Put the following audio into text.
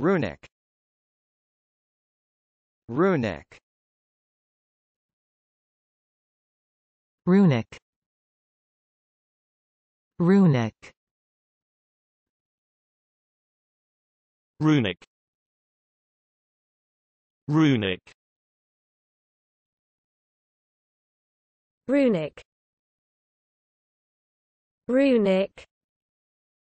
Runic Runic Runic Runic Runic Runic Runic Runic